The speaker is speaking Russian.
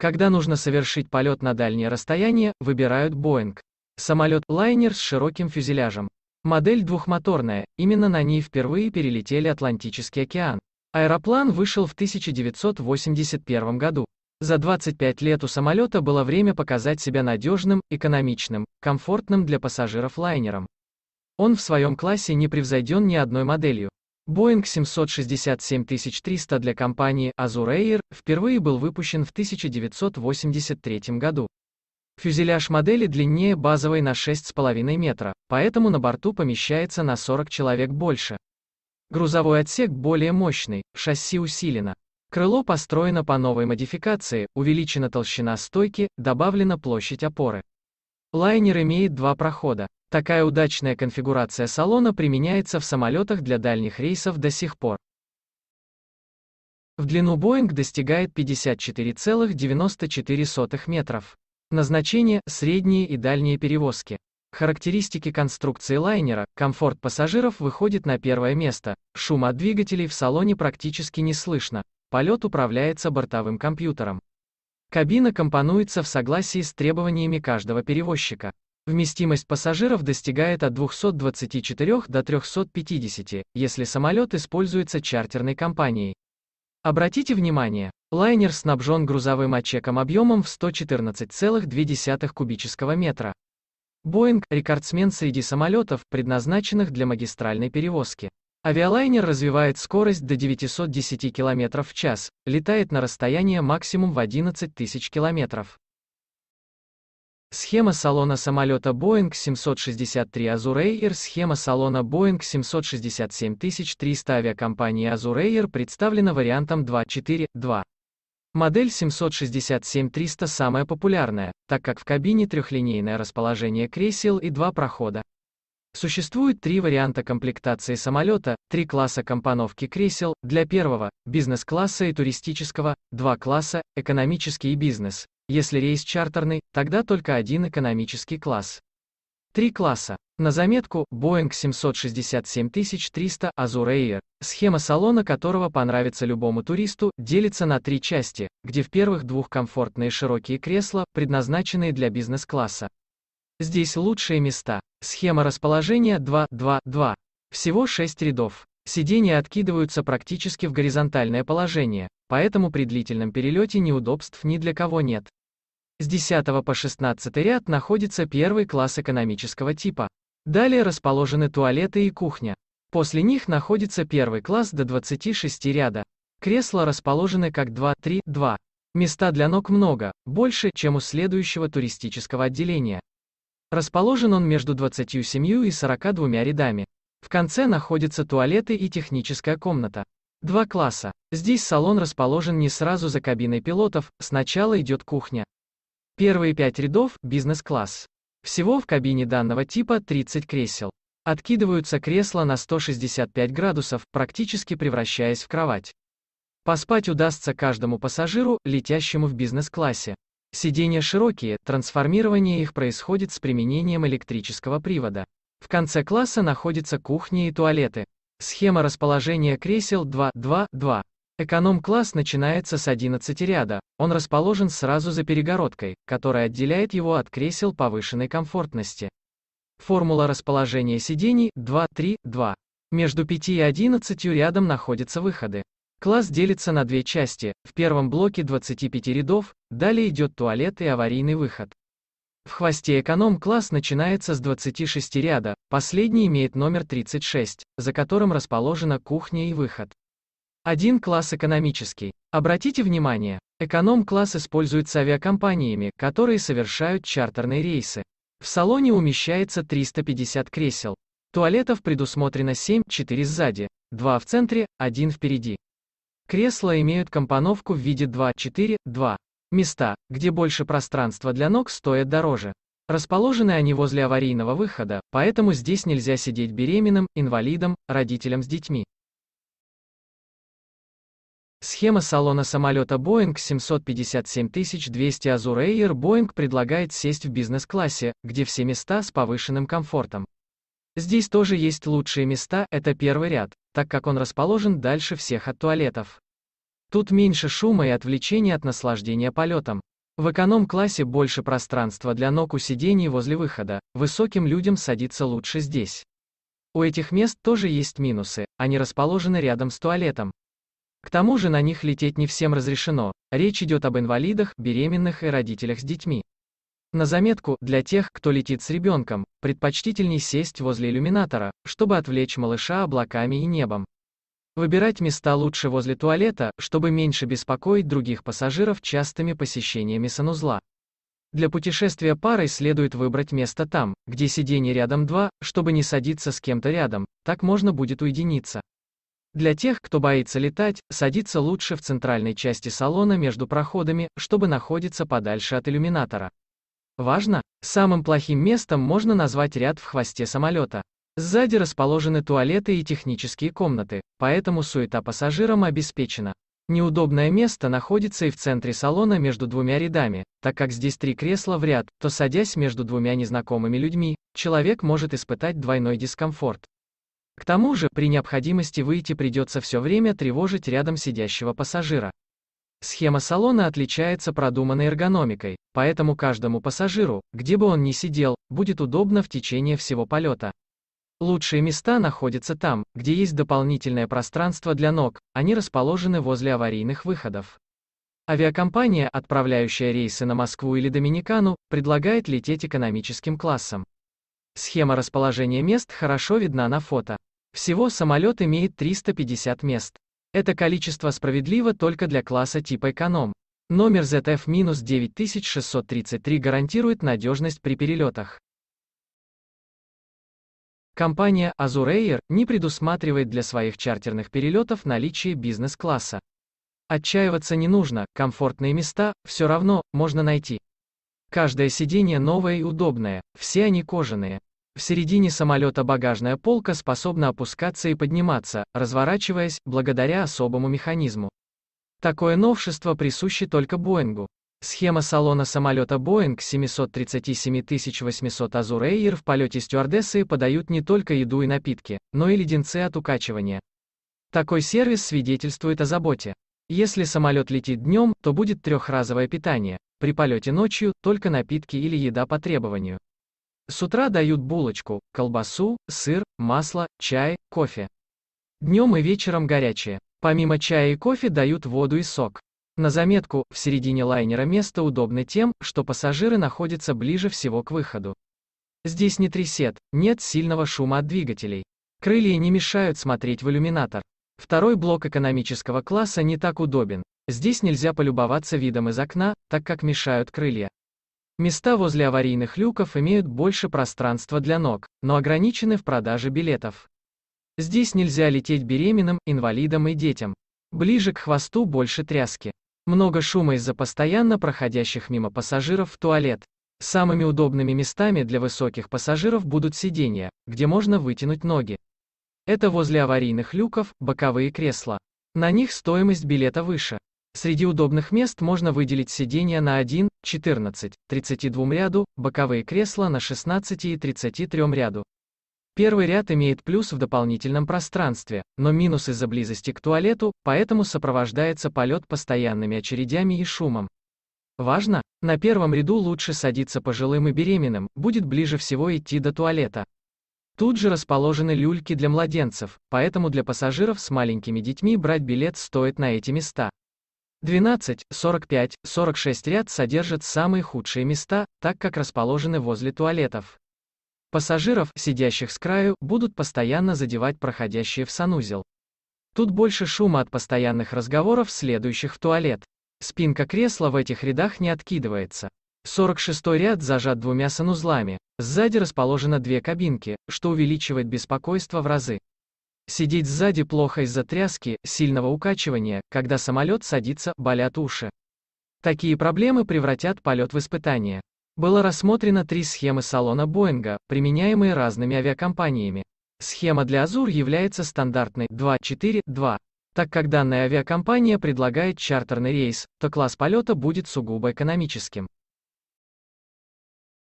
Когда нужно совершить полет на дальнее расстояние, выбирают Боинг. Самолет-лайнер с широким фюзеляжем. Модель двухмоторная, именно на ней впервые перелетели Атлантический океан. Аэроплан вышел в 1981 году. За 25 лет у самолета было время показать себя надежным, экономичным, комфортным для пассажиров лайнером. Он в своем классе не превзойден ни одной моделью. Boeing 300 для компании Azur Air впервые был выпущен в 1983 году. Фюзеляж модели длиннее базовой на 6,5 метра, поэтому на борту помещается на 40 человек больше. Грузовой отсек более мощный, шасси усилено. Крыло построено по новой модификации, увеличена толщина стойки, добавлена площадь опоры. Лайнер имеет два прохода. Такая удачная конфигурация салона применяется в самолетах для дальних рейсов до сих пор. В длину Боинг достигает 54,94 метров. Назначение – средние и дальние перевозки. Характеристики конструкции лайнера, комфорт пассажиров выходит на первое место, шум от двигателей в салоне практически не слышно, полет управляется бортовым компьютером. Кабина компонуется в согласии с требованиями каждого перевозчика. Вместимость пассажиров достигает от 224 до 350, если самолет используется чартерной компанией. Обратите внимание, лайнер снабжен грузовым отчеком объемом в 114,2 кубического метра. Боинг – рекордсмен среди самолетов, предназначенных для магистральной перевозки. Авиалайнер развивает скорость до 910 км в час, летает на расстояние максимум в 11 тысяч километров. Схема салона самолета Boeing 763 Azur Air Схема салона Boeing 767300 авиакомпании Azur Air представлена вариантом 2.4.2. Модель 767-300 самая популярная, так как в кабине трехлинейное расположение кресел и два прохода. Существует три варианта комплектации самолета, три класса компоновки кресел, для первого – бизнес-класса и туристического, два класса – экономический и бизнес, если рейс чартерный, тогда только один экономический класс. Три класса. На заметку, Boeing 767300 Azure Air, схема салона которого понравится любому туристу, делится на три части, где в первых двух комфортные широкие кресла, предназначенные для бизнес-класса. Здесь лучшие места. Схема расположения 2-2-2. Всего 6 рядов. Сидения откидываются практически в горизонтальное положение, поэтому при длительном перелете неудобств ни для кого нет. С 10 по 16 ряд находится первый класс экономического типа. Далее расположены туалеты и кухня. После них находится первый класс до 26 ряда. Кресла расположены как 2, 3, 2. Места для ног много, больше, чем у следующего туристического отделения. Расположен он между 27 и 42 рядами. В конце находятся туалеты и техническая комната. Два класса. Здесь салон расположен не сразу за кабиной пилотов, сначала идет кухня. Первые пять рядов – бизнес-класс. Всего в кабине данного типа 30 кресел. Откидываются кресла на 165 градусов, практически превращаясь в кровать. Поспать удастся каждому пассажиру, летящему в бизнес-классе. Сиденья широкие, трансформирование их происходит с применением электрического привода. В конце класса находятся кухни и туалеты. Схема расположения кресел 2-2-2. Эконом-класс начинается с 11 ряда, он расположен сразу за перегородкой, которая отделяет его от кресел повышенной комфортности. Формула расположения сидений 2-3-2. Между 5 и 11 рядом находятся выходы. Класс делится на две части, в первом блоке 25 рядов, далее идет туалет и аварийный выход. В хвосте эконом-класс начинается с 26 ряда, последний имеет номер 36, за которым расположена кухня и выход. Один класс экономический. Обратите внимание, эконом-класс используется авиакомпаниями, которые совершают чартерные рейсы. В салоне умещается 350 кресел. Туалетов предусмотрено 7, 4 сзади, 2 в центре, 1 впереди. Кресла имеют компоновку в виде 2, 4, 2. Места, где больше пространства для ног, стоят дороже. Расположены они возле аварийного выхода, поэтому здесь нельзя сидеть беременным, инвалидом, родителям с детьми. Схема салона самолета Boeing 757 200 Azure Air Boeing предлагает сесть в бизнес-классе, где все места с повышенным комфортом. Здесь тоже есть лучшие места, это первый ряд, так как он расположен дальше всех от туалетов. Тут меньше шума и отвлечений от наслаждения полетом. В эконом-классе больше пространства для ног у сидений возле выхода, высоким людям садиться лучше здесь. У этих мест тоже есть минусы, они расположены рядом с туалетом, к тому же на них лететь не всем разрешено, речь идет об инвалидах, беременных и родителях с детьми. На заметку, для тех, кто летит с ребенком, предпочтительней сесть возле иллюминатора, чтобы отвлечь малыша облаками и небом. Выбирать места лучше возле туалета, чтобы меньше беспокоить других пассажиров частыми посещениями санузла. Для путешествия парой следует выбрать место там, где сиденье рядом два, чтобы не садиться с кем-то рядом, так можно будет уединиться. Для тех, кто боится летать, садиться лучше в центральной части салона между проходами, чтобы находиться подальше от иллюминатора. Важно, самым плохим местом можно назвать ряд в хвосте самолета. Сзади расположены туалеты и технические комнаты, поэтому суета пассажирам обеспечена. Неудобное место находится и в центре салона между двумя рядами, так как здесь три кресла в ряд, то садясь между двумя незнакомыми людьми, человек может испытать двойной дискомфорт. К тому же, при необходимости выйти придется все время тревожить рядом сидящего пассажира. Схема салона отличается продуманной эргономикой, поэтому каждому пассажиру, где бы он ни сидел, будет удобно в течение всего полета. Лучшие места находятся там, где есть дополнительное пространство для ног, они расположены возле аварийных выходов. Авиакомпания, отправляющая рейсы на Москву или Доминикану, предлагает лететь экономическим классом. Схема расположения мест хорошо видна на фото. Всего самолет имеет 350 мест. Это количество справедливо только для класса типа эконом. Номер ZF-9633 гарантирует надежность при перелетах. Компания Azur Air не предусматривает для своих чартерных перелетов наличие бизнес-класса. Отчаиваться не нужно, комфортные места, все равно, можно найти. Каждое сиденье новое и удобное, все они кожаные. В середине самолета багажная полка способна опускаться и подниматься, разворачиваясь, благодаря особому механизму. Такое новшество присуще только Боингу. Схема салона самолета Boeing 800 Azure Air в полете стюардессы подают не только еду и напитки, но и леденцы от укачивания. Такой сервис свидетельствует о заботе. Если самолет летит днем, то будет трехразовое питание, при полете ночью – только напитки или еда по требованию. С утра дают булочку, колбасу, сыр, масло, чай, кофе. Днем и вечером горячее. Помимо чая и кофе дают воду и сок. На заметку, в середине лайнера место удобно тем, что пассажиры находятся ближе всего к выходу. Здесь не трясет, нет сильного шума от двигателей. Крылья не мешают смотреть в иллюминатор. Второй блок экономического класса не так удобен. Здесь нельзя полюбоваться видом из окна, так как мешают крылья. Места возле аварийных люков имеют больше пространства для ног, но ограничены в продаже билетов. Здесь нельзя лететь беременным, инвалидам и детям. Ближе к хвосту больше тряски. Много шума из-за постоянно проходящих мимо пассажиров в туалет. Самыми удобными местами для высоких пассажиров будут сиденья, где можно вытянуть ноги. Это возле аварийных люков, боковые кресла. На них стоимость билета выше. Среди удобных мест можно выделить сиденья на 1, 14, 32 ряду, боковые кресла на 16 и 33 ряду. Первый ряд имеет плюс в дополнительном пространстве, но минус из-за близости к туалету, поэтому сопровождается полет постоянными очередями и шумом. Важно, на первом ряду лучше садиться пожилым и беременным, будет ближе всего идти до туалета. Тут же расположены люльки для младенцев, поэтому для пассажиров с маленькими детьми брать билет стоит на эти места. 12, 45, 46 ряд содержит самые худшие места, так как расположены возле туалетов. Пассажиров, сидящих с краю, будут постоянно задевать проходящие в санузел. Тут больше шума от постоянных разговоров, следующих в туалет. Спинка кресла в этих рядах не откидывается. 46 ряд зажат двумя санузлами. Сзади расположено две кабинки, что увеличивает беспокойство в разы. Сидеть сзади плохо из-за тряски, сильного укачивания, когда самолет садится, болят уши. Такие проблемы превратят полет в испытание. Было рассмотрено три схемы салона Боинга, применяемые разными авиакомпаниями. Схема для Азур является стандартной 2-4-2. Так как данная авиакомпания предлагает чартерный рейс, то класс полета будет сугубо экономическим.